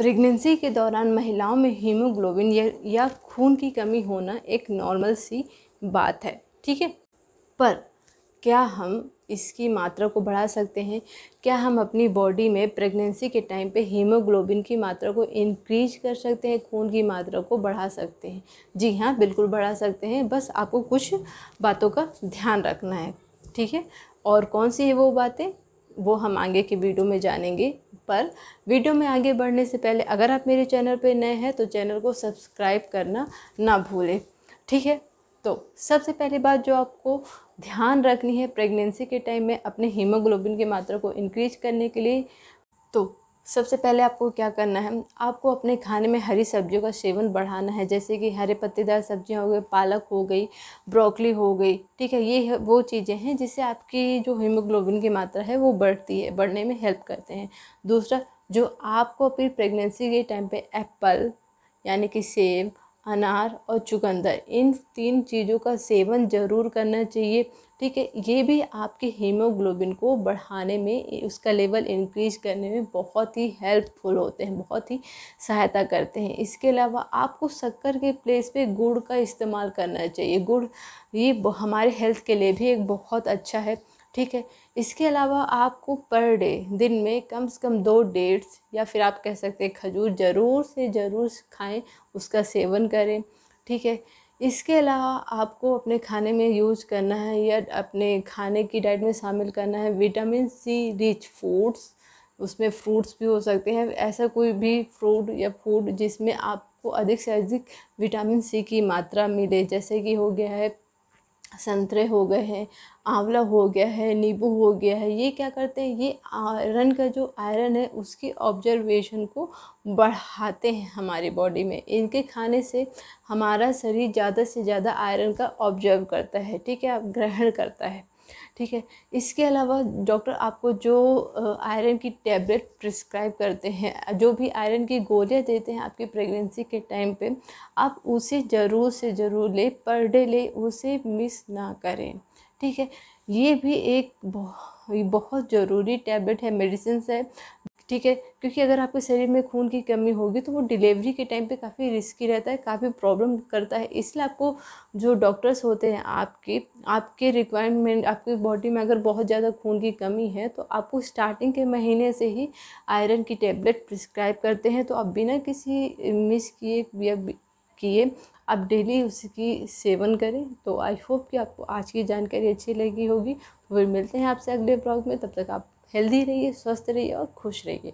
pregnancy के दौरान महिलाओं में हीमोग्लोबिन या, खून की कमी होना एक नॉर्मल सी बात है ठीक है पर क्या हम इसकी मात्रा को बढ़ा सकते हैं क्या हम अपनी बॉडी में प्रेगनेंसी के टाइम पे हीमोग्लोबिन की मात्रा को इंक्रीज कर सकते हैं खून की मात्रा को बढ़ा सकते हैं जी हाँ बिल्कुल बढ़ा सकते हैं बस आपको कुछ बातों का ध्यान रखना है ठीक है और कौन सी है वो बातें वो हम आगे के वीडियो में जानेंगे पर वीडियो में आगे बढ़ने से पहले अगर आप मेरे चैनल पर नए हैं तो चैनल को सब्सक्राइब करना ना भूलें ठीक है तो सबसे पहली बात जो आपको ध्यान रखनी है प्रेगनेंसी के टाइम में अपने हीमोग्लोबिन की मात्रा को इंक्रीज करने के लिए तो सबसे पहले आपको क्या करना है आपको अपने खाने में हरी सब्जियों का सेवन बढ़ाना है जैसे कि हरे पत्तेदार सब्जियां हो गई पालक हो गई ब्रोकली हो गई ठीक है ये वो चीज़ें हैं जिससे आपकी जो हीमोग्लोबिन की मात्रा है वो बढ़ती है बढ़ने में हेल्प करते हैं दूसरा जो आपको अपनी प्रेगनेंसी के टाइम पे एप्पल यानी कि सेब अनार और चुकंदर इन तीन चीज़ों का सेवन ज़रूर करना चाहिए ठीक है ये भी आपके हीमोग्लोबिन को बढ़ाने में उसका लेवल इंक्रीज करने में बहुत ही हेल्पफुल होते हैं बहुत ही सहायता करते हैं इसके अलावा आपको शक्कर के प्लेस पे गुड़ का इस्तेमाल करना चाहिए गुड़ ये हमारे हेल्थ के लिए भी एक बहुत अच्छा है ठीक है इसके अलावा आपको पर डे दिन में कम से कम दो डेट्स या फिर आप कह सकते हैं खजूर ज़रूर से ज़रूर खाएं उसका सेवन करें ठीक है इसके अलावा आपको अपने खाने में यूज करना है या अपने खाने की डाइट में शामिल करना है विटामिन सी रिच फूड्स उसमें फ्रूट्स भी हो सकते हैं ऐसा कोई भी फ्रूट या फूड जिसमें आपको अधिक से अधिक विटामिन सी की मात्रा मिले जैसे कि हो गया है संतरे हो गए हैं आंवला हो गया है नींबू हो गया है ये क्या करते हैं ये आयरन का जो आयरन है उसकी ऑब्जर्वेशन को बढ़ाते हैं हमारी बॉडी में इनके खाने से हमारा शरीर ज़्यादा से ज़्यादा आयरन का ऑब्जर्व करता है ठीक है आप ग्रहण करता है ठीक है इसके अलावा डॉक्टर आपको जो आयरन की टैबलेट प्रिस्क्राइब करते हैं जो भी आयरन की गोलियाँ देते हैं आपकी प्रेगनेंसी के टाइम पे आप उसे ज़रूर से ज़रूर ले पर डे ले उसे मिस ना करें ठीक है ये भी एक बहुत बहुत ज़रूरी टैबलेट है मेडिसिन है ठीक है क्योंकि अगर आपके शरीर में खून की कमी होगी तो वो डिलीवरी के टाइम पे काफ़ी रिस्की रहता है काफ़ी प्रॉब्लम करता है इसलिए आपको जो डॉक्टर्स होते हैं आपके आपके रिक्वायरमेंट आपकी बॉडी में अगर बहुत ज़्यादा खून की कमी है तो आपको स्टार्टिंग के महीने से ही आयरन की टेबलेट प्रिस्क्राइब करते हैं तो आप बिना किसी मिस किए या किए आप डेली उसकी सेवन करें तो आई होप कि आपको आज की जानकारी अच्छी लगी होगी फिर मिलते हैं आपसे अगले ब्लॉग में तब तक आप हेल्दी रहिए स्वस्थ रहिए और खुश रहिए